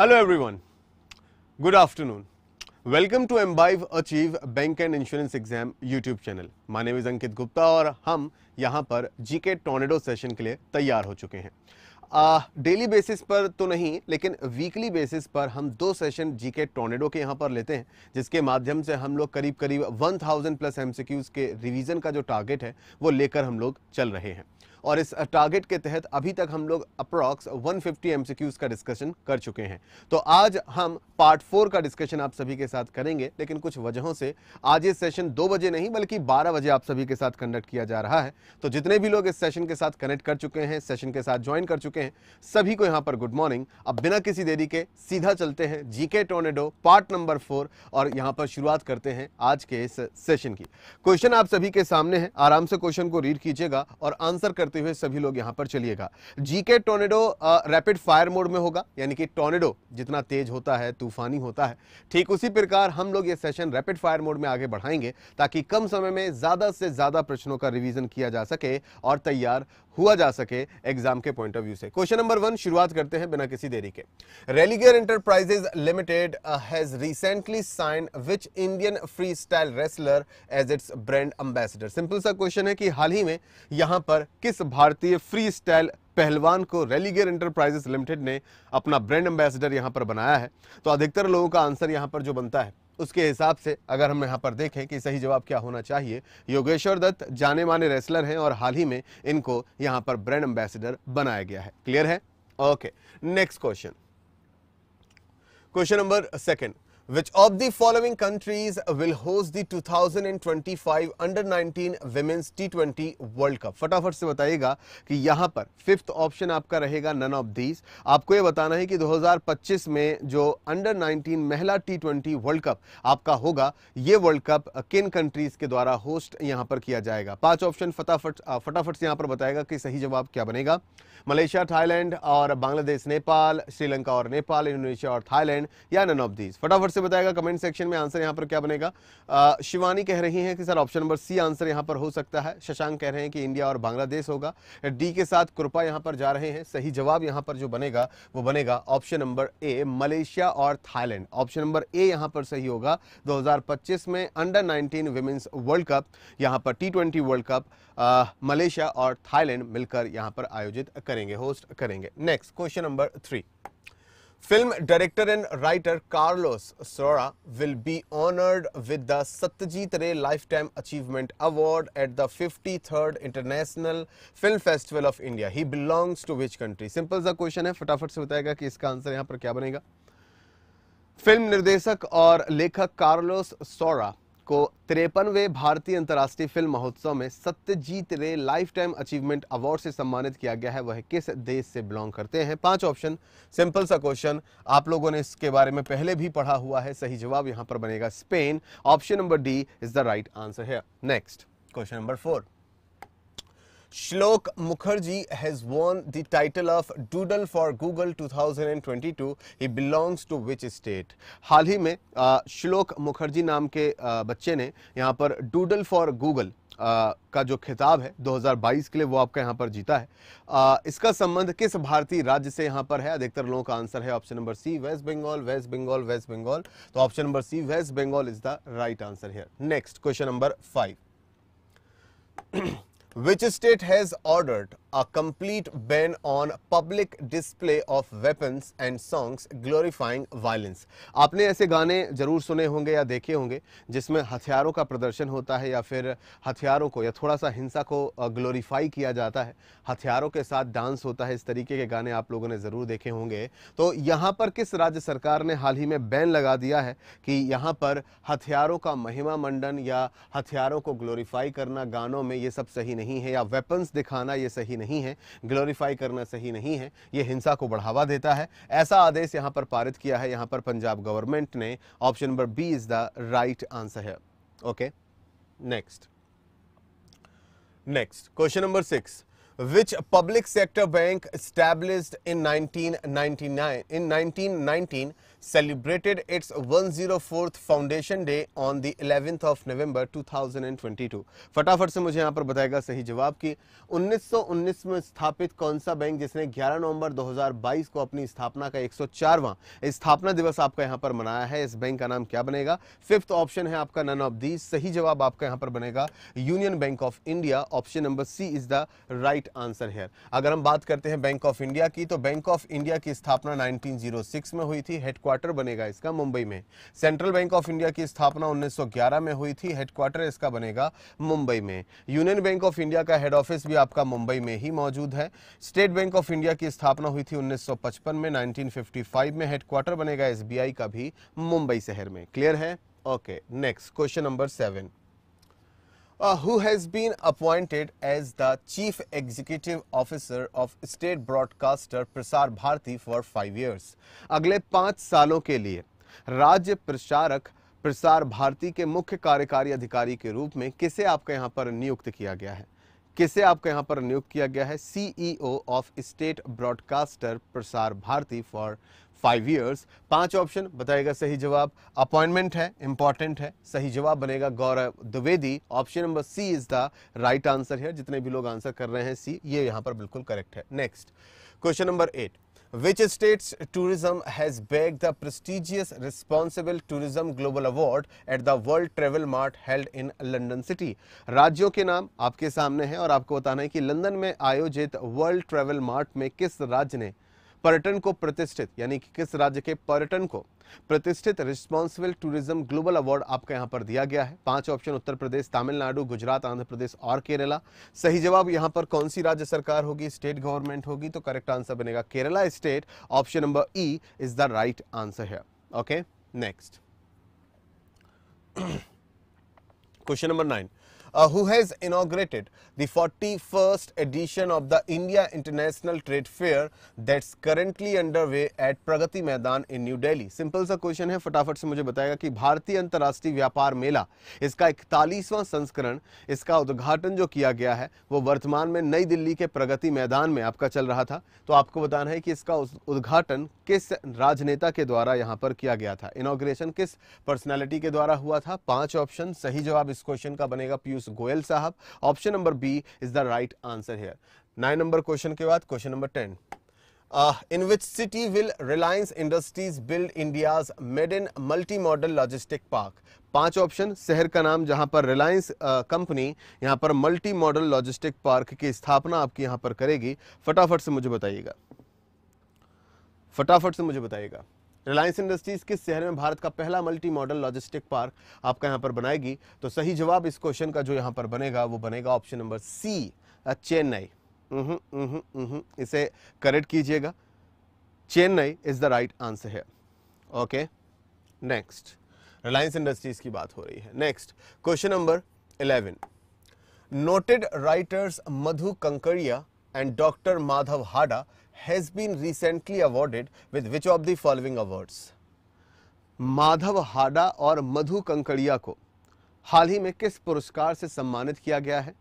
Hello everyone good afternoon welcome to Embibe achieve bank and insurance exam YouTube channel my name Ankit Gupta और हम यहाँ पर GK tornado session के लिए तैयार हो चुके हैं डेली बेसिस पर तो नहीं लेकिन वीकली बेसिस पर हम दो सेशन जीके टोनेडो टोर्नेडो के यहाँ पर लेते हैं जिसके माध्यम से हम लोग करीब करीब 1000 प्लस एमसीक्यूज के रिवीजन का जो टारगेट है वो लेकर हम लोग चल रहे हैं और इस टारगेट के तहत अभी तक हम लोग अप्रॉक्स 150 फिफ्टी का डिस्कशन कर चुके हैं तो आज हम पार्ट फोर का डिस्कशन आप सभी के साथ करेंगे लेकिन कुछ वजहों से आज ये सेशन दो बजे नहीं बल्कि बारह बजे आप सभी के साथ कंडक्ट किया जा रहा है तो जितने भी लोग इस सेशन के साथ कनेक्ट कर चुके हैं सेशन के साथ ज्वाइन कर चुके हैं सभी को यहाँ पर गुड मॉर्निंग अब बिना किसी देरी के सीधा चलते हैं GK tornado part number four और यहाँ पर शुरुआत करते हैं आज के इस सेशन की क्वेश्चन आप सभी के सामने है आराम से क्वेश्चन को रीड कीजिएगा और आंसर कर करते हुए सभी लोग यहां पर चलिएगा GK tornado rapid fire mode में होगा यानी कि टोर्नेडो जितना तेज होता है तूफानी होता है ठीक उसी प्रकार हम लोग ये सेशन रैपिड फायर मोड में आगे बढ़ाएंगे ताकि कम समय में ज्यादा से ज्यादा प्रश्नों का रिविजन किया जा सके और तैयार हुआ जा सके एग्जाम के पॉइंट ऑफ व्यू से क्वेश्चन नंबर वन शुरुआत करते हैं बिना किसी देरी के Religare Enterprises Limited has recently sign which Indian free style wrestler as its brand ambassador simple सा क्वेश्चन है कि हाल ही में यहां पर किस भारतीय फ्री स्टाइल पहलवान को रेलीगेर इंटरप्राइजेस लिमिटेड ने अपना ब्रांड एम्बेसडर यहाँ पर बनाया है तो अधिकतर लोगों का आंसर यहाँ पर जो बनता है उसके हिसाब से अगर हम यहाँ पर देखें कि सही जवाब क्या होना चाहिए योगेश्वर दत्त जाने माने रेसलर हैं और हाल ही में इनको यहाँ पर ब्रांड एम्बेसडर बनाया गया है क्लियर है okay next question question number second Which of the following countries will host the 2025 Under 19 Women's T20 World Cup? फटाफट से बताइएगा कि यहां पर फिफ्थ ऑप्शन आपका रहेगा नन ऑफ दीज आपको यह बताना है कि 2025 में जो अंडर 19 महिला T20 वर्ल्ड कप आपका होगा यह वर्ल्ड कप किन कंट्रीज के द्वारा होस्ट यहां पर किया जाएगा पांच ऑप्शन फटाफट फटाफट से यहां पर बताएगा कि सही जवाब क्या बनेगा मलेशिया थाईलैंड और बांग्लादेश नेपाल श्रीलंका और नेपाल इंडोनेशिया और थाईलैंड या नन ऑफ दीज फटाफट से से बताएगा कमेंट सेक्शन में आंसर यहाँ पर क्या बनेगा आ, शिवानी कह रही हैं कि sir option number C answer यहाँ पर हो सकता है शशांक कह रहे हैं कि इंडिया और बांग्लादेश होगा डी के साथ कृपा यहाँ पर जा रहे हैं सही जवाब यहाँ पर जो बनेगा वो बनेगा ऑप्शन नंबर ए मलेशिया और थाईलैंड ऑप्शन नंबर ए यहाँ पर सही होगा दो में under nineteen women's world cup यहाँ पर टी वर्ल्ड कप मलेशिया और थाईलैंड मिलकर यहाँ पर आयोजित करेंगे होस्ट करेंगे next question number three Film director and writer Carlos Sora will be honored with the Satyajit Ray Lifetime Achievement Award at the 53rd International Film Festival of India. He belongs to which country? Simple सा question है फटाफट से बताएगा कि इसका answer यहाँ पर क्या बनेगा फिल्म निर्देशक और लेखक कार्लोस सोरा को तिरपनवे भारतीय अंतर्राष्ट्रीय फिल्म महोत्सव में सत्यजीत रे लाइफ टाइम अचीवमेंट अवार्ड से सम्मानित किया गया है वह किस देश से बिलोंग करते हैं पांच ऑप्शन सिंपल सा क्वेश्चन आप लोगों ने इसके बारे में पहले भी पढ़ा हुआ है सही जवाब यहां पर बनेगा Spain option number D is the right answer है next question number four Shlok Mukherjee has won the title of Doodle for Google 2022. He belongs to which state? हाल ही में श्लोक मुखर्जी नाम के बच्चे ने यहाँ पर डूडल फॉर गूगल का जो खिताब है 2022 के लिए वो आपका यहाँ पर जीता है इसका संबंध किस भारतीय राज्य से यहाँ पर है अधिकतर लोगों का आंसर है option number C West Bengal West Bengal West Bengal तो option number C West Bengal is the right answer है next question number five Which state has ordered a complete ban on public display of weapons and songs glorifying violence? आपने ऐसे गाने जरूर सुने होंगे या देखे होंगे जिसमें हथियारों का प्रदर्शन होता है या फिर हथियारों को या थोड़ा सा हिंसा को ग्लोरीफाई किया जाता है हथियारों के साथ डांस होता है इस तरीके के गाने आप लोगों ने ज़रूर देखे होंगे तो यहाँ पर किस राज्य सरकार ने हाल ही में बैन लगा दिया है कि यहाँ पर हथियारों का महिमा मंडन या हथियारों को ग्लोरीफाई करना गानों में ये सब सही नहीं है या वेपन्स दिखाना ये सही नहीं है ग्लोरीफाई करना सही नहीं है ये हिंसा को बढ़ावा देता है ऐसा आदेश यहाँ पर पारित किया है यहाँ पर पंजाब गवर्नमेंट ने option number B is the right answer है okay next next question number six which public sector bank established in 1999 in nineteen celebrated its 104th Foundation Day on the 11th of November 2022? फटाफट से मुझे यहाँ पर बताएगा सही जवाब कि 1919 में स्थापित कौन सा बैंक जिसने 11 नवंबर 2022 को अपनी स्थापना का 104वां स्थापना दिवस आपका यहाँ पर मनाया है इस बैंक का नाम क्या बनेगा फिफ्थ ऑप्शन है आपका नन ऑफ दी सही जवाब आपका यहाँ पर बनेगा Union Bank of India option number C is the right answer है अगर हम बात करते हैं बैंक ऑफ इंडिया की तो बैंक ऑफ इंडिया की स्थापना 1906 में हुई थी हेडक्वार्टर हेडक्वार्टर बनेगा इसका मुंबई में सेंट्रल बैंक ऑफ इंडिया की स्थापना 1911 में हुई थी हेडक्वार्टर इसका बनेगा मुंबई में यूनियन बैंक ऑफ इंडिया का हेड ऑफिस भी आपका मुंबई में ही मौजूद है स्टेट बैंक ऑफ इंडिया की स्थापना हुई थी उन्नीस में नाइनटीन में हेडक्वार्टर बनेगा एसबीआई का भी मुंबई शहर में क्लियर है okay next question number seven uh, who has been appointed as the Chief Executive Officer of State Broadcaster Prasar Bharati for 5 years. agle 5 saalon ke liye rajya prasharak प्रसार भारती के मुख्य कार्यकारी अधिकारी के रूप में किसे आपके यहाँ पर नियुक्त किया गया है किसे आपको यहां पर नियुक्त किया गया है CEO of state broadcaster Prasar Bharati for five years पांच ऑप्शन बताएगा सही जवाब अपॉइंटमेंट है इंपॉर्टेंट है सही जवाब बनेगा Gaurav Dwivedi option number C is the right answer है जितने भी लोग आंसर कर रहे हैं सी ये यहां पर बिल्कुल करेक्ट है next question number eight which state's tourism has bagged the prestigious responsible tourism global award at the world travel mart held in London city राज्यों के नाम आपके सामने हैं और आपको बताना है कि लंदन में आयोजित वर्ल्ड ट्रेवल मार्ट में किस राज्य ने पर्यटन को प्रतिष्ठित यानी कि किस राज्य के पर्यटन को प्रतिष्ठित रिस्पॉन्सिबल टूरिज्म ग्लोबल अवार्ड आपको यहां पर दिया गया है पांच ऑप्शन उत्तर प्रदेश तमिलनाडु गुजरात आंध्र प्रदेश और केरला सही जवाब यहां पर कौन सी राज्य सरकार होगी स्टेट गवर्नमेंट होगी तो करेक्ट आंसर बनेगा Kerala state option number E is the right answer है okay next question number nine uh, who has inaugurated the 41st edition of the India International Trade Fair that's currently underway at Pragati Maidan in New Delhi. Simple सा question है फटाफट से मुझे बताएगा कि भारतीय अंतर्राष्ट्रीय व्यापार मेला इसका इकतालीसवां संस्करण इसका उद्घाटन जो किया गया है वो वर्तमान में नई दिल्ली के प्रगति मैदान में आपका चल रहा था तो आपको बताना है कि इसका उद्घाटन किस राजनेता के द्वारा यहां पर किया गया था इनोग्रेशन किस पर्सनैलिटी के द्वारा हुआ था पांच ऑप्शन सही जवाब इस क्वेश्चन का बनेगा पीयूष पीयूष गोयल साहब option number B is the right answer here nine number question के बाद question number ten in which city will Reliance Industries build India's maiden multi-modal logistic park? पांच ऑप्शन शहर का नाम जहां पर रिलायंस कंपनी uh, यहां पर मल्टी मॉडल लॉजिस्टिक पार्क की स्थापना आपकी यहां पर करेगी फटाफट से मुझे बताइएगा फटाफट से मुझे बताइएगा रिलायंस इंडस्ट्रीज किस शहर में भारत का पहला मल्टी मॉडल लॉजिस्टिक पार्क आपका यहां पर बनाएगी तो सही जवाब इस क्वेश्चन का जो यहां पर बनेगा वो बनेगा ऑप्शन नंबर सी चेन्नई इसे करेक्ट कीजिएगा Chennai is the right answer है ओके नेक्स्ट रिलायंस इंडस्ट्रीज की बात हो रही है next question number eleven noted writers Madhu Kankadiya and doctor Madhav Hada has been recently awarded with which of the following awards? madhav hada और madhu kankadiya ko हाल ही में किस पुरस्कार से सम्मानित किया गया है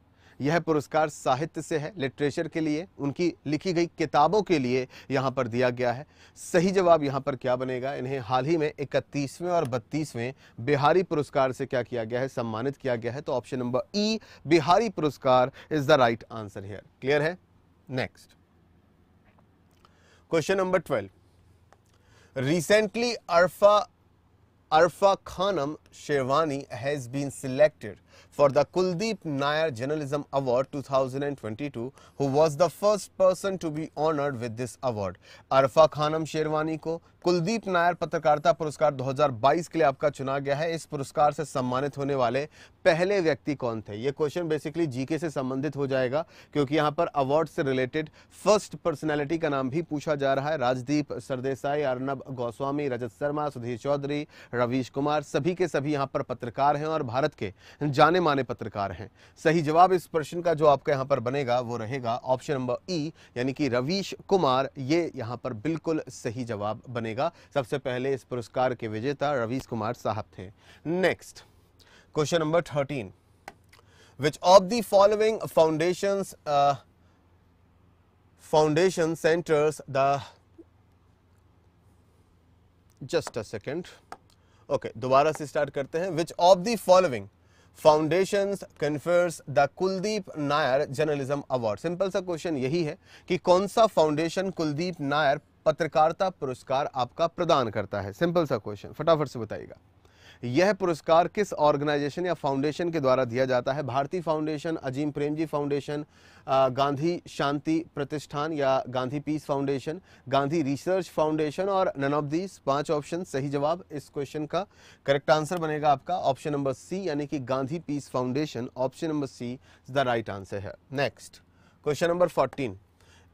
यह पुरस्कार साहित्य से है लिटरेचर के लिए उनकी लिखी गई किताबों के लिए यहाँ पर दिया गया है सही जवाब यहाँ पर क्या बनेगा इन्हें हाल ही में इकतीसवें और बत्तीसवें बिहारी पुरस्कार से क्या किया गया है सम्मानित किया गया है तो option number E Bihari Puraskar is the right answer here clear है next Question number 12. Recently, Arfa, Arfa Khanam Sherwani has been selected for the Kuldeep Nair Journalism Award 2022, who was the first person to be honored with this award. Arfa Khanam Sherwani को कुलदीप नायर पत्रकारिता पुरस्कार 2022 के लिए आपका चुना गया है इस पुरस्कार से सम्मानित होने वाले पहले व्यक्ति कौन थे ये क्वेश्चन बेसिकली जीके से संबंधित हो जाएगा क्योंकि यहाँ पर अवार्ड से रिलेटेड फर्स्ट पर्सनैलिटी का नाम भी पूछा जा रहा है राजदीप सरदेसाई अर्नब गोस्वामी रजत शर्मा सुधीर चौधरी रवीश कुमार सभी के सभी यहाँ पर पत्रकार हैं और भारत के जान जाने माने पत्रकार हैं सही जवाब इस प्रश्न का जो आपका यहाँ पर बनेगा वो रहेगा ऑप्शन नंबर ई यानी कि रवीश कुमार ये यहाँ पर बिल्कुल सही जवाब बनेगा सबसे पहले इस पुरस्कार के विजेता रवीश कुमार साहब थे next question number thirteen which of the following foundation foundation centres the just a second okay दोबारा से स्टार्ट करते हैं which of the following foundations confers the Kuldip Nayar journalism award simple सा क्वेश्चन यही है कि कौन सा फाउंडेशन कुलदीप नायर पत्रकारिता पुरस्कार आपका प्रदान करता है सिंपल सा क्वेश्चन फटाफट से बताइएगा यह पुरस्कार किस ऑर्गेनाइजेशन या फाउंडेशन के द्वारा दिया जाता है भारती फाउंडेशन अजीम प्रेमजी फाउंडेशन गांधी शांति प्रतिष्ठान या Gandhi peace foundation Gandhi research foundation और नन ऑफ दीज पांच ऑप्शन सही जवाब इस क्वेश्चन का करेक्ट आंसर बनेगा आपका ऑप्शन नंबर सी यानी कि Gandhi peace foundation option number C the right answer है next question number fourteen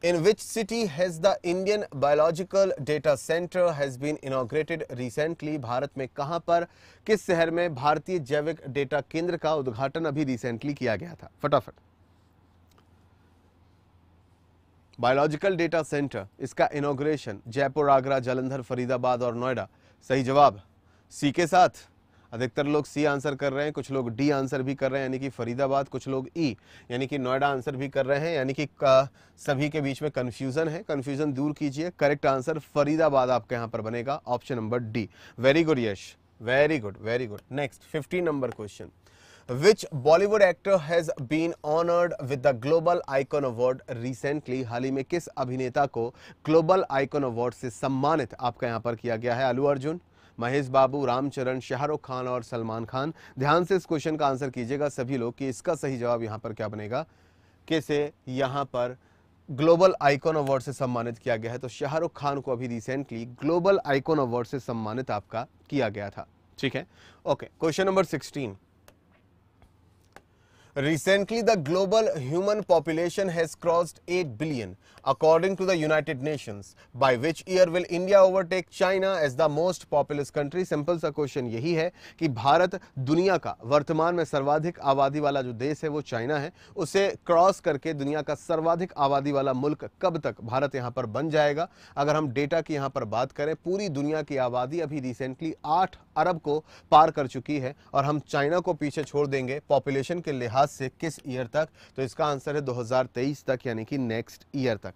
In which city has the Indian Biological Data Center has been inaugurated recently? Bharat में कहां पर किस शहर में भारतीय जैविक डेटा केंद्र का उद्घाटन अभी रिसेंटली किया गया था फटाफट बायोलॉजिकल डेटा सेंटर इसका इनोग्रेशन जयपुर आगरा जलंधर फरीदाबाद और नोएडा सही जवाब सी के साथ अधिकतर लोग सी आंसर कर रहे हैं कुछ लोग डी आंसर भी कर रहे हैं यानी कि फरीदाबाद कुछ लोग ई यानी कि नोएडा आंसर भी कर रहे हैं यानी कि सभी के बीच में कन्फ्यूज़न है कन्फ्यूज़न दूर कीजिए करेक्ट आंसर फरीदाबाद आपके यहाँ पर बनेगा option number D very good Yash very good very good next fifteen number question which Bollywood actor has been honored with the Global Icon Award recently? हाल ही में किस अभिनेता को Global Icon Award से सम्मानित आपका यहाँ पर किया गया है अलू अर्जुन महेश बाबू रामचरण शाहरुख खान और सलमान खान ध्यान से इस क्वेश्चन का आंसर कीजिएगा सभी लोग कि इसका सही जवाब यहाँ पर क्या बनेगा कैसे यहाँ पर ग्लोबल आइकॉन अवार्ड से सम्मानित किया गया है तो शाहरुख खान को अभी रिसेंटली ग्लोबल आइकॉन अवार्ड से सम्मानित आपका किया गया था ठीक है okay question number sixteen Recently, the global human population has crossed 8 billion, according to the United Nations. By which year will India overtake China as the most populous country? Simple सा question यही है कि भारत दुनिया का वर्तमान में सर्वाधिक आबादी वाला जो देश है वो चाइना है उसे क्रॉस करके दुनिया का सर्वाधिक आबादी वाला मुल्क कब तक भारत यहाँ पर बन जाएगा अगर हम डेटा की यहाँ पर बात करें पूरी दुनिया की आबादी अभी रिसेंटली आठ अरब को पार कर चुकी है और हम चाइना को पीछे छोड़ देंगे पॉपुलेशन के लिहाज 2050 से किस ईयर तक तो इसका आंसर है 2023 तक यानी कि नेक्स्ट ईयर तक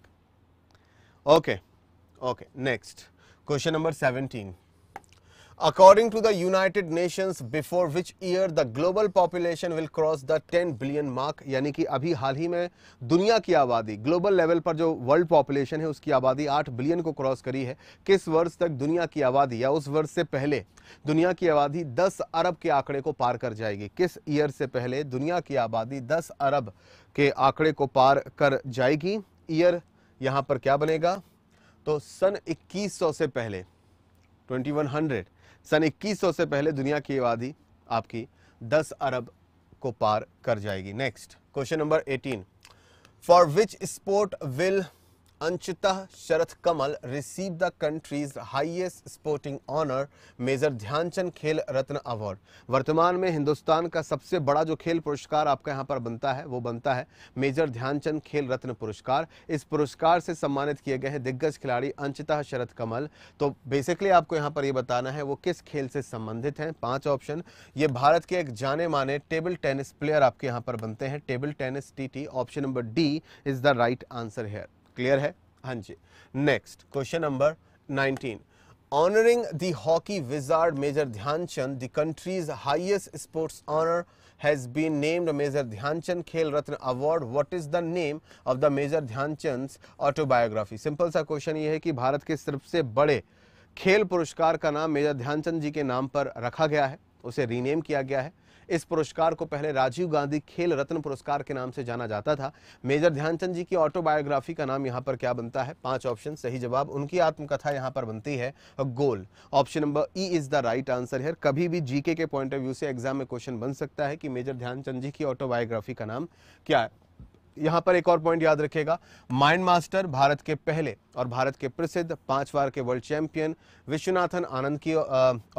okay okay next question number 17 According to the United Nations, before which year the global population will cross the 10 billion mark, यानी कि अभी हाल ही में दुनिया की आबादी ग्लोबल लेवल पर जो वर्ल्ड पॉपुलेशन है उसकी आबादी 8 बिलियन को क्रॉस करी है किस वर्ष तक दुनिया की आबादी या उस वर्ष से पहले दुनिया की आबादी 10 अरब के आंकड़े को पार कर जाएगी किस ईयर से पहले दुनिया की आबादी 10 अरब के आंकड़े को पार कर जाएगी ईयर यहाँ पर क्या बनेगा तो सन 2100 से पहले 2100 सन 2100 से पहले दुनिया की आबादी आपकी 10 अरब को पार कर जाएगी next question number 18 for which sport will अंचिता Sharath Kamal receive the country's highest sporting honour Major Dhyan Chand Khel Ratna award वर्तमान में हिंदुस्तान का सबसे बड़ा जो खेल पुरस्कार आपका यहाँ पर बनता है वो बनता है मेजर ध्यानचंद खेल रत्न पुरस्कार इस पुरस्कार से सम्मानित किए गए हैं दिग्गज खिलाड़ी अंचिता शरद कमल तो बेसिकली आपको यहाँ पर ये यह बताना है वो किस खेल से संबंधित हैं पाँच ऑप्शन ये भारत के एक जाने माने टेबल टेनिस प्लेयर आपके यहाँ पर बनते हैं table tennis T option number D is the right answer here clear है हाँ जी next question number 19 honouring the hockey wizard Major Dhyan Chand the country's highest sports honour has been named Major Dhyan Chand Khel Ratna award what is the name of the Major Dhyan Chand autobiography simple सा question ये है कि भारत के सबसे बड़े खेल पुरस्कार का नाम मेजर ध्यानचंद जी के नाम पर रखा गया है उसे रीनेम किया गया है इस पुरस्कार को पहले राजीव गांधी खेल रत्न पुरस्कार के नाम से जाना जाता था मेजर ध्यानचंद जी की ऑटोबायोग्राफी का नाम यहाँ पर क्या बनता है पांच ऑप्शन सही जवाब उनकी आत्मकथा यहाँ पर बनती है goal option number E is the right answer है कभी भी जीके के पॉइंट ऑफ व्यू से एग्जाम में क्वेश्चन बन सकता है कि मेजर ध्यानचंद जी की ऑटोबायोग्राफी का नाम क्या है यहां पर एक और पॉइंट याद रखेगा माइंड मास्टर भारत के पहले और भारत के प्रसिद्ध पांच बार के वर्ल्ड चैंपियन विश्वनाथन आनंद की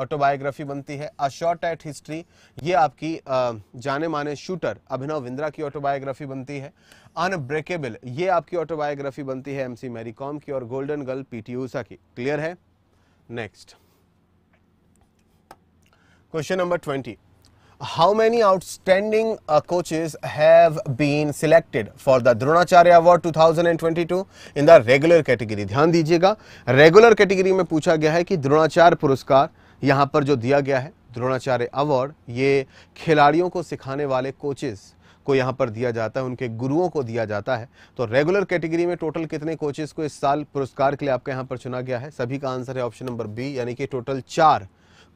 ऑटोबायोग्राफी बनती है अ शॉर्ट एट हिस्ट्री ये आपकी आ, जाने माने शूटर अभिनव विंद्रा की ऑटोबायोग्राफी बनती है अनब्रेकेबल ये आपकी ऑटोबायोग्राफी बनती है एमसी कॉम की और गोल्डन गर्ल पीटी ऊषा की क्लियर है next question number twenty how many outstanding uh, coaches have been selected for the Dronacharya award 2022 in the regular category ध्यान दीजिएगा regular category में पूछा गया है कि द्रोणाचार्य पुरस्कार यहाँ पर जो दिया गया है द्रोणाचार्य अवार्ड ये खिलाड़ियों को सिखाने वाले कोचेस को यहाँ पर दिया जाता है उनके गुरुओं को दिया जाता है तो रेगुलर कैटेगरी में टोटल कितने कोचेस को इस साल पुरस्कार के लिए आपके यहाँ पर चुना गया है सभी का आंसर है ऑप्शन नंबर बी यानी कि टोटल चार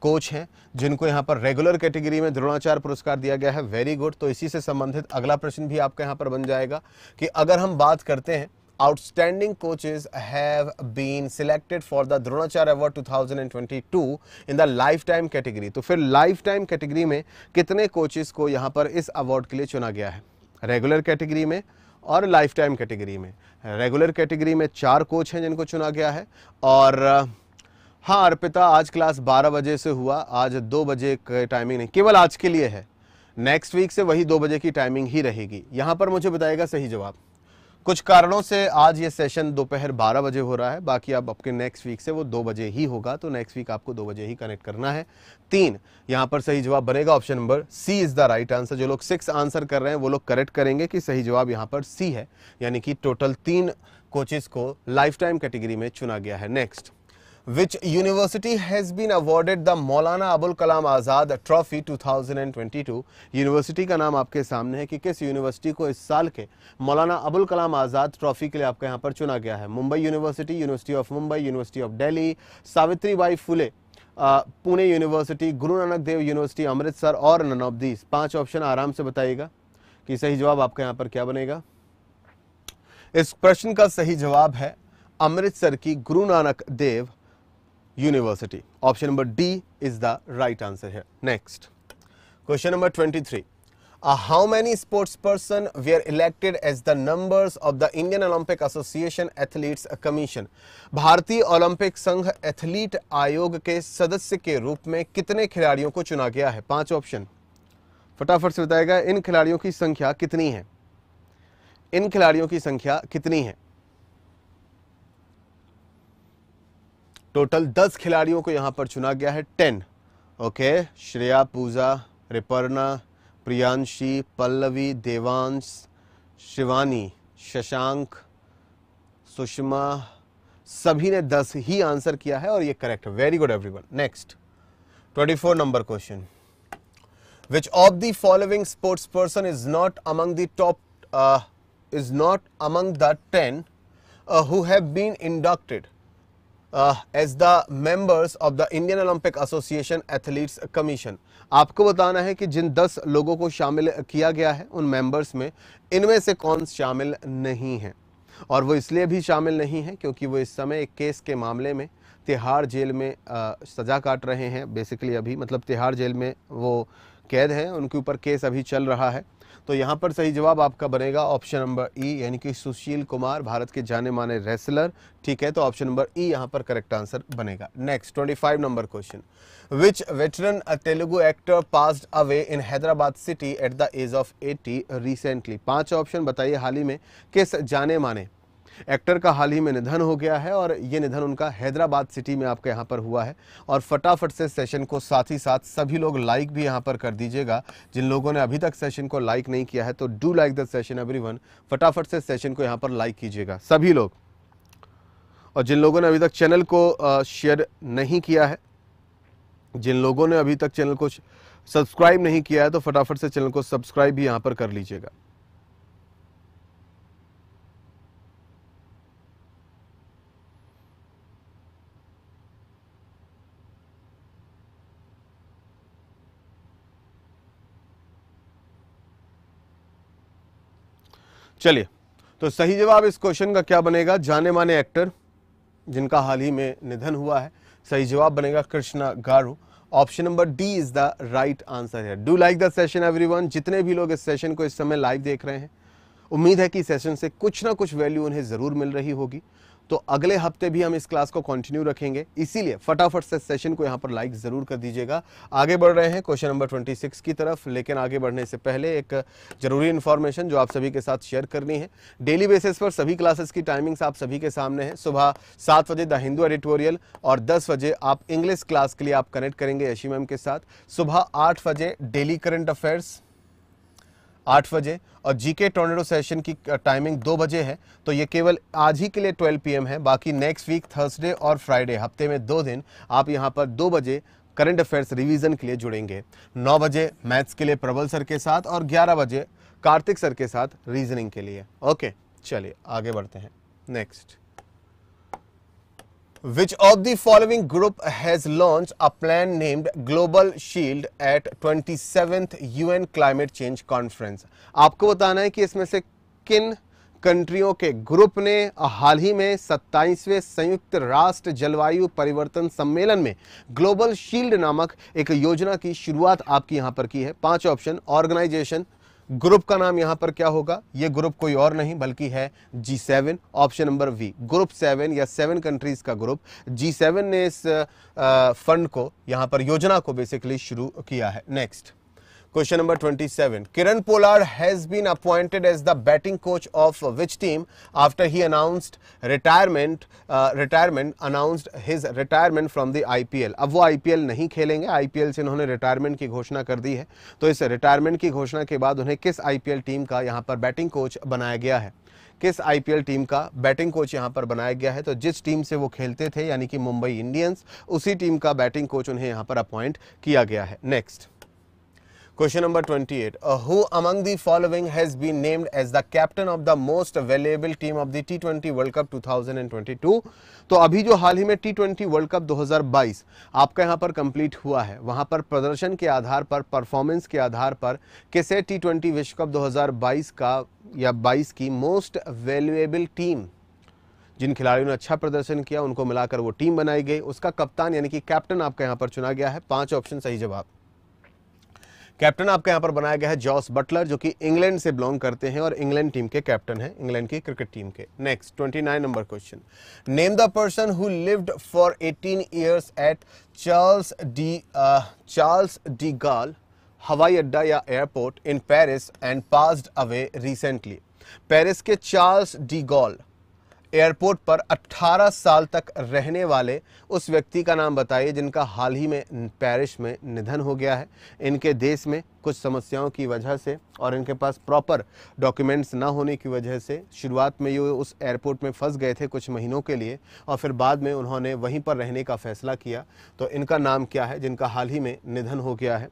कोच हैं जिनको यहाँ पर रेगुलर कैटेगरी में द्रोणाचार्य पुरस्कार दिया गया है वेरी गुड तो इसी से संबंधित अगला प्रश्न भी आपका यहाँ पर बन जाएगा कि अगर हम बात करते हैं outstanding coaches have been selected for the Dronacharya Award 2022 in the lifetime category. तो फिर lifetime category में कितने coaches को यहाँ पर इस award के लिए चुना गया है regular category में और lifetime category में regular category में चार coach हैं जिनको चुना गया है और uh, हाँ अर्पिता आज क्लास 12 बजे से हुआ आज दो बजे टाइमिंग नहीं केवल आज के लिए है नेक्स्ट वीक से वही दो बजे की टाइमिंग ही रहेगी यहाँ पर मुझे बताएगा सही जवाब कुछ कारणों से आज ये सेशन दोपहर 12 बजे हो रहा है बाकी अब आपके नेक्स्ट वीक से वो दो बजे ही होगा तो नेक्स्ट वीक आपको दो बजे ही कनेक्ट करना है तीन यहाँ पर सही जवाब बनेगा option number C is the right answer जो लोग सिक्स आंसर कर रहे हैं वो लोग करेक्ट करेंगे कि सही जवाब यहाँ पर सी है यानी कि टोटल तीन कोचेज़ को लाइफ टाइम कैटेगरी में चुना गया है next which university has been awarded the Maulana Abul Kalam Azad Trophy 2022 university का नाम आपके सामने है कि किस यूनिवर्सिटी को इस साल के मौलाना अबुल कलाम आज़ाद ट्रॉफी के लिए आपके यहाँ पर चुना गया है Mumbai university university of Mumbai university of Delhi Savitri Bai Phule Pune university Guru Nanak Dev university Amritsar और नन ऑफ दीज पाँच ऑप्शन आराम से बताइएगा कि सही जवाब आपके यहाँ पर क्या बनेगा इस प्रश्न का सही जवाब है अमृतसर की Guru Nanak Dev University. Option number D is the right answer here. Next, question number 23. Uh, how many sports person were elected as the numbers of the Indian Olympic Association Athletes Commission? भारतीय ओलंपिक संघ एथलीट आयोग के सदस्य के रूप में कितने खिलाड़ियों को चुना गया है पांच ऑप्शन फटाफट से बताएगा इन खिलाड़ियों की संख्या कितनी है इन खिलाड़ियों की संख्या कितनी है टोटल दस खिलाड़ियों को यहाँ पर चुना गया है टेन ओके श्रेया पूजा रिपर्णा प्रियांशी पल्लवी देवांश शिवानी शशांक सुषमा सभी ने दस ही आंसर किया है और ये correct very good everyone next 24 number question which of the following sports person is not among the top is not among the ten who have been inducted as the members of the Indian Olympic association athletes commission आपको बताना है कि जिन दस लोगों को शामिल किया गया है उन मेंबर्स में इनमें से कौन शामिल नहीं है और वो इसलिए भी शामिल नहीं है क्योंकि वो इस समय एक केस के मामले में तिहाड़ जेल में आ, uh, सज़ा काट रहे हैं बेसिकली अभी मतलब तिहाड़ जेल में वो कैद हैं उनके ऊपर केस अभी चल रहा है तो यहाँ पर सही जवाब आपका बनेगा ऑप्शन नंबर ई e, यानी कि सुशील कुमार भारत के जाने माने रेसलर ठीक है तो ऑप्शन नंबर ई e यहाँ पर करेक्ट आंसर बनेगा next twenty five number question which veteran Telugu actor passed away in Hyderabad city at the age of eighty recently पांच ऑप्शन बताइए हाल ही में किस जाने माने एक्टर का हाल ही में निधन हो गया है और ये निधन उनका हैदराबाद सिटी में आपके यहाँ पर हुआ है और फटाफट से सेशन को साथ ही साथ सभी लोग लाइक भी यहाँ पर कर दीजिएगा जिन लोगों ने अभी तक सेशन को लाइक नहीं किया है तो do like the session every फटाफट से सेशन को यहाँ पर लाइक कीजिएगा सभी लोग और जिन लोगों ने अभी तक चैनल को शेयर नहीं किया है जिन लोगों ने अभी तक चैनल को सब्सक्राइब नहीं किया है तो फटाफट से चैनल को सब्सक्राइब भी यहाँ पर कर लीजिएगा चलिए तो सही जवाब इस क्वेश्चन का क्या बनेगा जाने माने एक्टर जिनका हाल ही में निधन हुआ है सही जवाब बनेगा Krishna garu option number D is the right answer है do like the session everyone जितने भी लोग इस सेशन को इस समय लाइव देख रहे हैं उम्मीद है कि सेशन से कुछ ना कुछ वैल्यू उन्हें ज़रूर मिल रही होगी तो अगले हफ्ते भी हम इस क्लास को कंटिन्यू रखेंगे इसीलिए फटाफट से सेशन को यहां पर लाइक ज़रूर कर दीजिएगा आगे बढ़ रहे हैं क्वेश्चन नंबर 26 की तरफ लेकिन आगे बढ़ने से पहले एक ज़रूरी इन्फॉर्मेशन जो आप सभी के साथ शेयर करनी है डेली बेसिस पर सभी क्लासेस की टाइमिंग्स आप सभी के सामने हैं सुबह सात बजे द हिंदू एडिटोरियल और दस बजे आप इंग्लिश क्लास के लिए आप कनेक्ट करेंगे यशी मैम के साथ सुबह आठ बजे डेली करंट अफेयर्स आठ बजे और जीके टोर्नेडो सेशन की टाइमिंग दो बजे है तो ये केवल आज ही के लिए 12 पीएम है बाकी नेक्स्ट वीक थर्सडे और फ्राइडे हफ्ते में दो दिन आप यहाँ पर दो बजे करंट अफेयर्स रिवीजन के लिए जुड़ेंगे नौ बजे मैथ्स के लिए प्रबल सर के साथ और ग्यारह बजे कार्तिक सर के साथ रीजनिंग के लिए ओके चलिए आगे बढ़ते हैं next Which of the following group has launched a plan named Global Shield at 27th UN Climate Change Conference? आपको बताना है कि इसमें से किन कंट्रियों के ग्रुप ने हाल ही में 27वें संयुक्त राष्ट्र जलवायु परिवर्तन सम्मेलन में ग्लोबल शील्ड नामक एक योजना की शुरुआत आपकी यहां पर की है पांच ऑप्शन ऑर्गेनाइजेशन ग्रुप का नाम यहां पर क्या होगा यह ग्रुप कोई और नहीं बल्कि है G seven option number V group seven या सेवन कंट्रीज का ग्रुप जी सेवन ने इस फंड को यहां पर योजना को बेसिकली शुरू किया है next question number 27 Kieron Pollard has been appointed as the batting coach of which team after he announced retirement retirement announced his retirement from the IPL अब वो आईपीएल नहीं खेलेंगे आईपीएल से इन्होंने रिटायरमेंट की घोषणा कर दी है तो इस रिटायरमेंट की घोषणा के बाद उन्हें किस आईपीएल टीम का यहाँ पर बैटिंग कोच बनाया गया है किस आईपीएल टीम का बैटिंग कोच यहाँ पर बनाया गया है तो जिस टीम से वो खेलते थे यानी कि मुंबई इंडियंस उसी टीम का बैटिंग कोच उन्हें यहाँ पर अपॉइंट किया गया है next Question number 28. Uh, who among the following has been named as the captain of the most valuable team of the T20 World Cup 2022? तो अभी जो हाल ही में टी ट्वेंटी वर्ल्ड कप 2022 आपका यहाँ पर कंप्लीट हुआ है वहां पर प्रदर्शन के आधार पर परफॉर्मेंस के आधार पर किसे टी ट्वेंटी विश्व कप 2022 का या 22 की मोस्ट वैल्यूएबल टीम जिन खिलाड़ियों ने अच्छा प्रदर्शन किया उनको मिलाकर वो टीम बनाई गई उसका कप्तान यानी कि कैप्टन आपका यहाँ पर चुना गया है पांच ऑप्शन सही जवाब कैप्टन आपका यहाँ पर बनाया गया है जॉस बटलर जो कि इंग्लैंड से बिलोंग करते हैं और इंग्लैंड टीम के कैप्टन हैं इंग्लैंड की क्रिकेट टीम के next 29 number question name the person who lived for 18 years at Charles de Charles de Gaulle हवाई अड्डा या airport in Paris and passed away recently Paris के चार्ल्स डी गॉल एयरपोर्ट पर 18 साल तक रहने वाले उस व्यक्ति का नाम बताइए जिनका हाल ही में पेरिस में निधन हो गया है इनके देश में कुछ समस्याओं की वजह से और इनके पास प्रॉपर डॉक्यूमेंट्स ना होने की वजह से शुरुआत में ये उस एयरपोर्ट में फंस गए थे कुछ महीनों के लिए और फिर बाद में उन्होंने वहीं पर रहने का फ़ैसला किया तो इनका नाम क्या है जिनका हाल ही में निधन हो गया है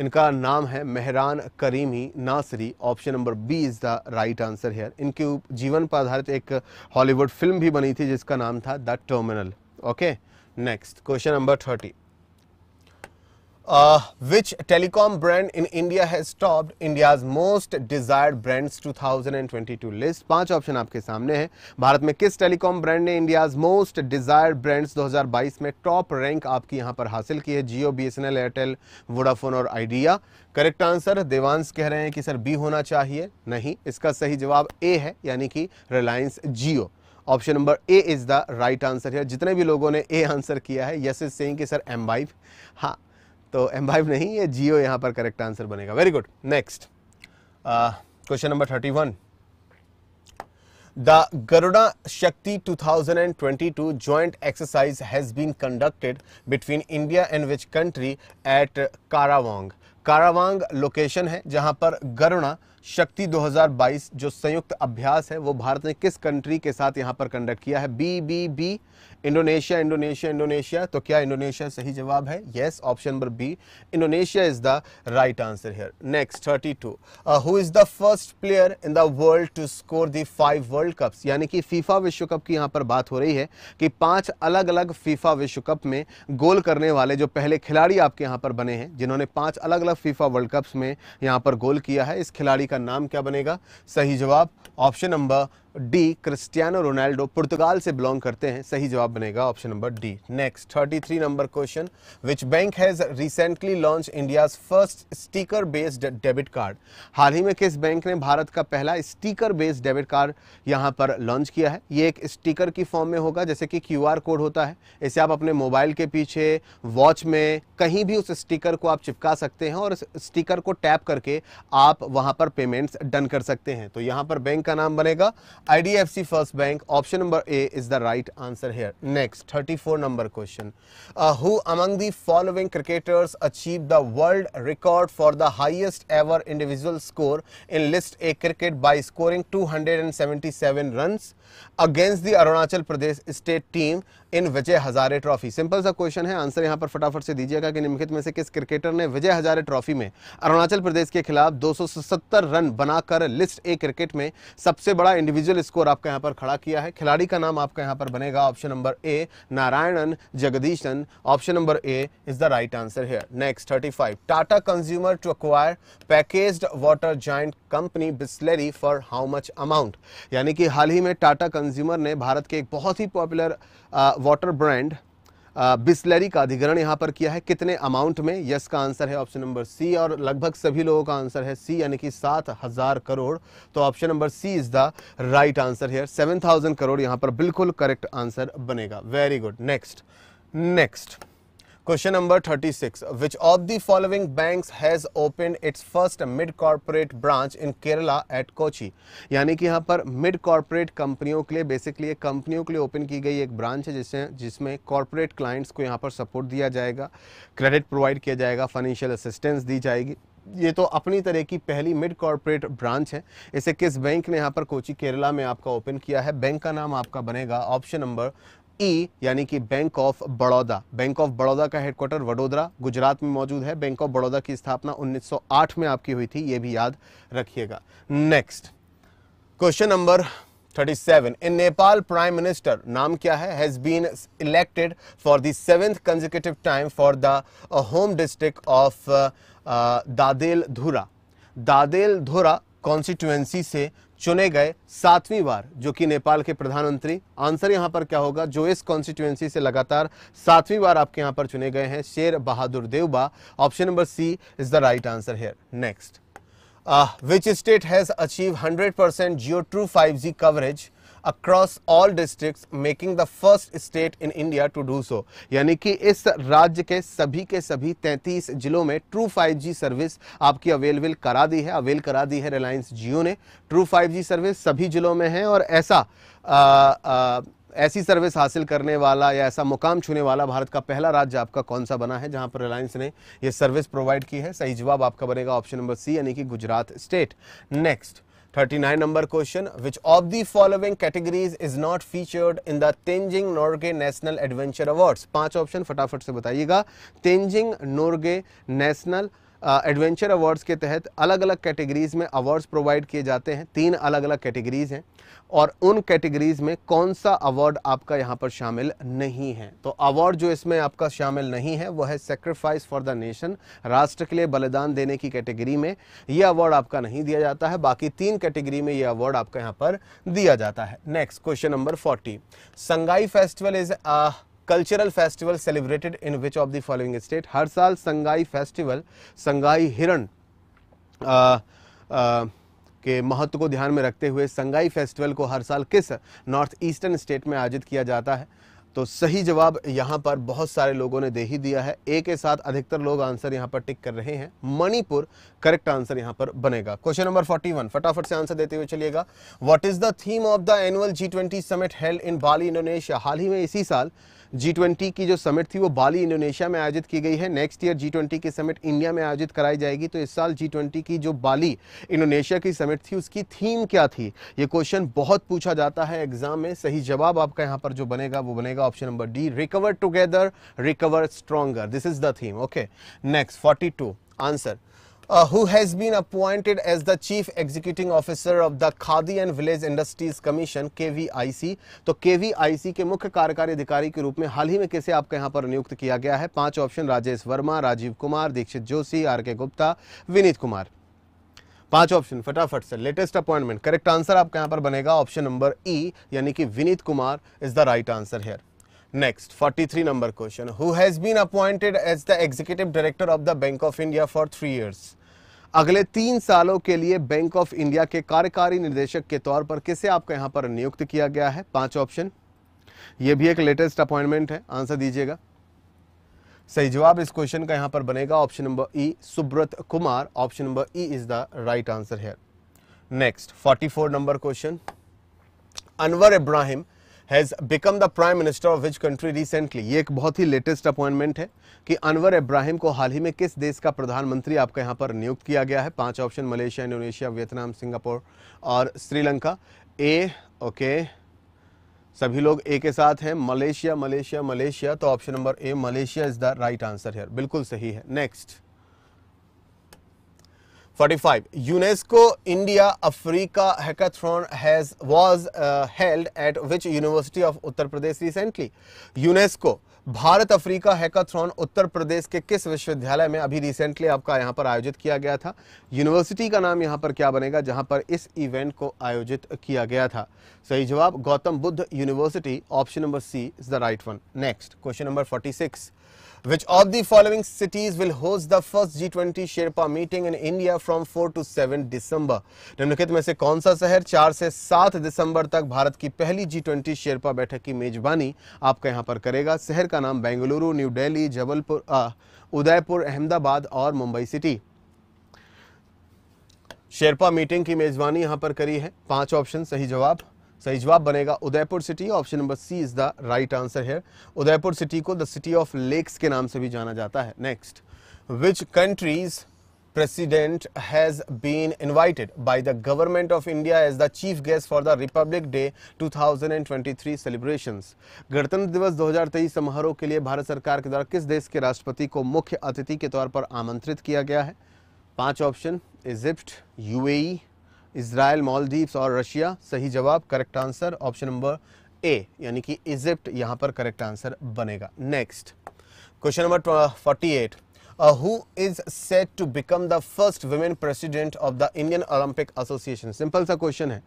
इनका नाम है Mehran Karimi Nasseri option number B is the right answer here इनके जीवन पर आधारित एक हॉलीवुड फिल्म भी बनी थी जिसका नाम था the terminal okay next question number thirty Uh, which telecom brand in India has topped India's most desired brands 2022 list? पांच ऑप्शन आपके सामने हैं भारत में किस टेलीकॉम ब्रांड ने India's most desired brands 2022 में टॉप रैंक आपकी यहां पर हासिल की है Jio B S N L Airtel Vodafone और आइडिया करेक्ट आंसर देवांश कह रहे हैं कि सर बी होना चाहिए नहीं इसका सही जवाब ए है यानी कि Reliance Jio option number A is the right answer है जितने भी लोगों ने ए आंसर किया है यस इज सेइंग कि सर एम वाइफ हाँ तो एम फाइव नहीं है जियो यहाँ पर करेक्ट आंसर बनेगा very good next question number thirty one the Garuda Shakti 2022 joint exercise has been conducted between India and which country at Karawang Karawang location है जहां पर गरुड़ा शक्ति 2022 जो संयुक्त अभ्यास है वो भारत ने किस कंट्री के साथ यहां पर कंडक्ट किया है B B B Indonesia Indonesia Indonesia तो क्या इंडोनेशिया सही जवाब है yes option number B Indonesia is the right answer here next two who is the first player in the world to score the five world cups यानी कि FIFA विश्व cup की यहाँ पर बात हो रही है कि पांच अलग अलग फीफा विश्व कप में गोल करने वाले जो पहले खिलाड़ी आपके यहाँ पर बने हैं जिन्होंने पांच अलग अलग फीफा वर्ल्ड कप्स में यहाँ पर गोल किया है इस खिलाड़ी का नाम क्या बनेगा सही जवाब option number D Cristiano Ronaldo Portugal से बिलोंग करते हैं सही जवाब बनेगा option number D next 33 number question which bank has recently launch India first sticker based debit card हाल ही में किस बैंक ने भारत का पहला स्टीकर बेस्ड डेबिट कार्ड यहां पर लॉन्च किया है ये एक स्टीकर की फॉर्म में होगा जैसे कि क्यू कोड होता है इसे आप अपने मोबाइल के पीछे वॉच में कहीं भी उस स्टीकर को आप चिपका सकते हैं और स्टीकर को टैप करके आप वहां पर पेमेंट्स डन कर सकते हैं तो यहां पर बैंक का नाम बनेगा IDFC First Bank, option number A is the right answer here. Next, 34 number question. Uh, who among the following cricketers achieved the world record for the highest ever individual score in List A cricket by scoring 277 runs against the Arunachal Pradesh state team in Vijay Hazare trophy simple सा question है answer यहां पर फटाफट से दीजिएगा कि निम्नलिखित में से किस क्रिकेटर ने विजय हजारे ट्रॉफी में अरुणाचल प्रदेश के खिलाफ 270 रन बनाकर लिस्ट ए क्रिकेट में सबसे बड़ा इंडिविजुअल स्कोर आपका यहां पर खड़ा किया है खिलाड़ी का नाम आपका यहां पर बनेगा option number A Narayanan Jagadeesan option number A is the right answer here next thirty Tata consumer to acquire package water joint company Bisleri for how much amount यानी कि हाल ही में टाटा कंज्यूमर ने भारत के एक बहुत ही पॉपुलर वाटर ब्रांड बिस्लरी का अधिग्रहण यहाँ पर किया है कितने अमाउंट में यस का आंसर है ऑप्शन नंबर सी और लगभग सभी लोगों का आंसर है सी यानी कि सात हज़ार करोड़ तो option number C is the right answer here seven thousand crore यहाँ पर बिल्कुल करेक्ट आंसर बनेगा very good next next question number 36. Which of the following bank has open its first mid corporate branch in Kerala at Kochi यानी कि यहाँ पर mid corporate कंपनियों के लिए बेसिकली एक कंपनियों के लिए ओपन की गई एक ब्रांच है जिससे जिसमें कॉरपोरेट क्लाइंट्स को यहाँ पर सपोर्ट दिया जाएगा क्रेडिट प्रोवाइड किया जाएगा फाइनेंशियल असिस्टेंस दी जाएगी ये तो अपनी तरह की पहली मिड कॉर्पोरेट ब्रांच है इसे किस बैंक ने यहाँ पर कोची केरला में आपका ओपन किया है बैंक का नाम आपका बनेगा ऑप्शन नंबर ई e, यानी कि bank of Baroda bank of Baroda का हेडक्वार्टर वडोदरा गुजरात में मौजूद है बैंक ऑफ बड़ौदा की स्थापना 1908 में आपकी हुई थी ये भी याद रखिएगा next question number 37 in Nepal prime minister नाम क्या है has been elected for the seventh time for the home district of Dadeldhura दादेल धुरा कॉन्स्टिट्युएंसी से चुने गए सातवीं बार जो कि नेपाल के प्रधानमंत्री आंसर यहां पर क्या होगा जो इस कॉन्स्टिट्युएंसी से लगातार सातवीं बार आपके यहां पर चुने गए हैं Sher Bahadur Deuba option number C is the right answer here next which state has achieve 100% percent Jio true five G coverage across all district making the first state in India to do so यानी कि इस राज्य के सभी के सभी 33 जिलों में ट्रू 5G सर्विस आपकी अवेलेबल करा दी है अवेल करा दी है रिलायंस जियो ने ट्रू 5G सर्विस सभी जिलों में है और ऐसा आ, आ, ऐसी सर्विस हासिल करने वाला या ऐसा मुकाम छूने वाला भारत का पहला राज्य आपका कौन सा बना है जहां पर रिलायंस ने यह सर्विस प्रोवाइड की है सही जवाब आपका बनेगा ऑप्शन नंबर सी यानी कि Gujarat state next 39 number question which of the following categories is not featured in the Tenzing Norgay national adventure awards पांच ऑप्शन फटाफट से बताइएगा Tenzing Norgay national adventure awards के तहत अलग अलग कैटेगरीज़ में अवार्ड्स प्रोवाइड किए जाते हैं तीन अलग अलग कैटेगरीज़ हैं और उन कैटेगरीज़ में कौन सा अवार्ड आपका यहाँ पर शामिल नहीं है तो अवार्ड जो इसमें आपका शामिल नहीं है वह है सेक्रीफाइस फॉर द नेशन राष्ट्र के लिए बलिदान देने की कैटेगरी में ये अवार्ड आपका नहीं दिया जाता है बाकी तीन कैटेगरी में ये अवार्ड आपका यहाँ पर दिया जाता है next question number forty Sangai festival is cultural festival celebrated in which of the following state हर साल संगाई फेस्टिवल संगाई हिरण के महत्व को ध्यान में रखते हुए संगाई फेस्टिवल को हर साल किस नॉर्थ ईस्टर्न स्टेट में आयोजित किया जाता है तो सही जवाब यहाँ पर बहुत सारे लोगों ने दे ही दिया है ए के साथ अधिकतर लोग आंसर यहाँ पर टिक कर रहे हैं मणिपुर करेक्ट आंसर यहाँ पर बनेगा क्वेश्चन नंबर 41 फटाफट से आंसर देते हुए चलिएगा what is the theme of the annual G twenty summit held in Bali Indonesia हाल ही में इसी साल जी ट्वेंटी की जो समिट थी वो बाली इंडोनेशिया में आयोजित की गई है नेक्स्ट ईयर जी ट्वेंटी की समिट इंडिया में आयोजित कराई जाएगी तो इस साल जी ट्वेंटी की जो बाली इंडोनेशिया की समिट थी उसकी थीम क्या थी ये क्वेश्चन बहुत पूछा जाता है एग्जाम में सही जवाब आपका यहाँ पर जो बनेगा वो बनेगा option number D recover together recover stronger this is the theme okay next forty answer uh, who has been appointed as the Chief Executing Officer of the Khadi and Village Industries Commission KVIC तो KVIC के मुख्य कार्यकारी अधिकारी के रूप में हाल ही में किसे आपका यहाँ पर नियुक्त किया गया है पांच option Rajesh Verma Rajiv Kumar Dikshit Joshi R K Gupta Vineet Kumar पांच ऑप्शन फटाफट से लेटेस्ट अपॉइंटमेंट करेक्ट आंसर आपका यहाँ पर बनेगा ऑप्शन नंबर ई यानी कि Vineet Kumar is the right answer here Next, 43 number question who has been appointed as the executive director of the bank of India for three years? अगले तीन सालों के लिए बैंक ऑफ इंडिया के कार्यकारी निदेशक के तौर पर किसे आपको यहां पर नियुक्त किया गया है पांच ऑप्शन यह भी एक लेटेस्ट अपॉइंटमेंट है आंसर दीजिएगा सही जवाब इस क्वेश्चन का यहां पर बनेगा option number E Subrata Kumar option number E is the right answer है next 44 number question Anwar Ibrahim has become the prime minister of which country recently ये एक बहुत ही लेटेस्ट अपॉइंटमेंट है कि अनवर इब्राहिम को हाल ही में किस देश का प्रधानमंत्री आपका यहाँ पर नियुक्त किया गया है पांच option Malaysia Indonesia Vietnam Singapore और श्रीलंका ए ओके सभी लोग ए के साथ हैं मलेशिया मलेशिया मलेशिया तो option number A Malaysia is the right answer है बिल्कुल सही है next 45 UNESCO India Africa Hackathon has was uh, held at which University of Uttar Pradesh recently UNESCO Bharat Africa hackathon Uttar Pradesh के किस विश्वविद्यालय में अभी रिसेंटली आपका यहां पर आयोजित किया गया था यूनिवर्सिटी का नाम यहां पर क्या बनेगा जहां पर इस इवेंट को आयोजित किया गया था सही जवाब Gautam Buddha university option number C is the right one next question number 46 Which of the following cities will host the first G20 Sherpa meeting in India from 4 to 7 December? निम्नलिखित में से कौन सा शहर 4 से 7 दिसंबर तक भारत की पहली G20 Sherpa बैठक की मेजबानी आपका यहां पर करेगा शहर का नाम बेंगलुरु न्यू दिल्ली, जबलपुर उदयपुर अहमदाबाद और मुंबई सिटी शेरपा मीटिंग की मेजबानी यहां पर करी है पांच ऑप्शन सही जवाब सही जवाब बनेगा Udaipur city option number C is the right answer है उदयपुर सिटी को द सिटी ऑफ लेक्स के नाम से भी जाना जाता है next which countries president has been invited by the government of India as the chief guest for the republic day 2023 celebrations गणतंत्र दिवस 2023 समारोह के लिए भारत सरकार के द्वारा किस देश के राष्ट्रपति को मुख्य अतिथि के तौर पर आमंत्रित किया गया है पांच ऑप्शन इजिप्ट यूएई इसराइल मॉलदीव्स और रशिया सही जवाब correct answer option number A यानी कि इजिप्ट यहां पर करेक्ट आंसर बनेगा next question number forty eight who is set to become the first women president of the Indian Olympic association simple सा question है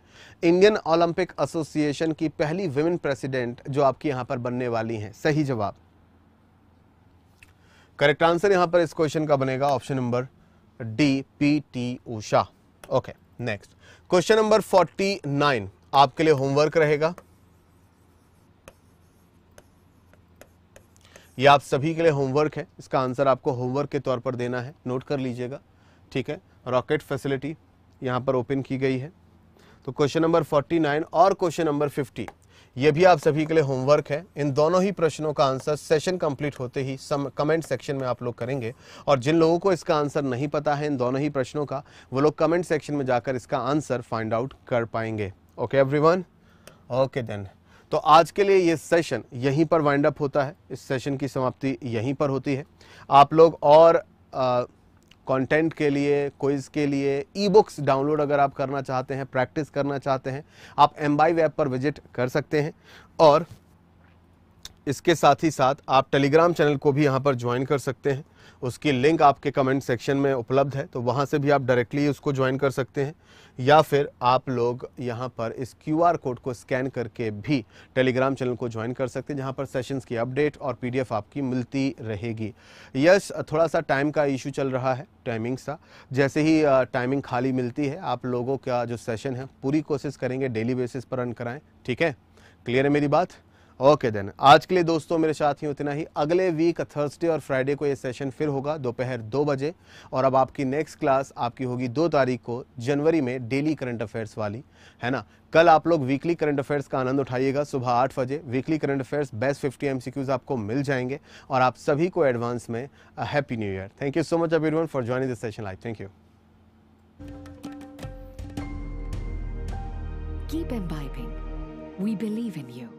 इंडियन ओलंपिक एसोसिएशन की पहली women president जो आपकी यहां पर बनने वाली हैं सही जवाब करेक्ट आंसर यहां पर इस क्वेश्चन का बनेगा option number D P T Usha okay okay. Next question number 49 आपके लिए होमवर्क रहेगा ये आप सभी के लिए होमवर्क है इसका आंसर आपको होमवर्क के तौर पर देना है नोट कर लीजिएगा ठीक है रॉकेट फैसिलिटी यहां पर ओपन की गई है तो क्वेश्चन नंबर 49 और क्वेश्चन नंबर फिफ्टी ये भी आप सभी के लिए होमवर्क है इन दोनों ही प्रश्नों का आंसर सेशन कंप्लीट होते ही सम कमेंट सेक्शन में आप लोग करेंगे और जिन लोगों को इसका आंसर नहीं पता है इन दोनों ही प्रश्नों का वो लोग कमेंट सेक्शन में जाकर इसका आंसर फाइंड आउट कर पाएंगे ओके एवरीवन ओके देन तो आज के लिए ये सेशन यहीं पर वाइंड अप होता है इस सेशन की समाप्ति यहीं पर होती है आप लोग और आ, कंटेंट के लिए क्विज़ के लिए ई बुक्स डाउनलोड अगर आप करना चाहते हैं प्रैक्टिस करना चाहते हैं आप बाई वेब पर विजिट कर सकते हैं और इसके साथ ही साथ आप टेलीग्राम चैनल को भी यहाँ पर ज्वाइन कर सकते हैं उसकी लिंक आपके कमेंट सेक्शन में उपलब्ध है तो वहाँ से भी आप डायरेक्टली उसको ज्वाइन कर सकते हैं या फिर आप लोग यहाँ पर इस क्यू कोड को स्कैन करके भी टेलीग्राम चैनल को ज्वाइन कर सकते हैं जहाँ पर सेशंस की अपडेट और पीडीएफ आपकी मिलती रहेगी यस थोड़ा सा टाइम का इशू चल रहा है टाइमिंग सा जैसे ही टाइमिंग खाली मिलती है आप लोगों का जो सेशन है पूरी कोशिश करेंगे डेली बेसिस पर रन कराएँ ठीक है क्लियर है मेरी बात ओके देन आज के लिए दोस्तों मेरे साथियों इतना ही अगले वीक थर्सडे और फ्राइडे को ये सेशन फिर होगा दोपहर दो बजे और अब आपकी नेक्स्ट क्लास आपकी होगी दो तारीख को जनवरी में डेली करंट अफेयर्स वाली है ना कल आप लोग वीकली करंट अफेयर्स का आनंद उठाइएगा सुबह आठ बजे weekly current affairs best fifty M आपको मिल जाएंगे और आप सभी को एडवांस में happy new year thank you so much Abir for joining this session life thank you Keep imbibing. We believe in you.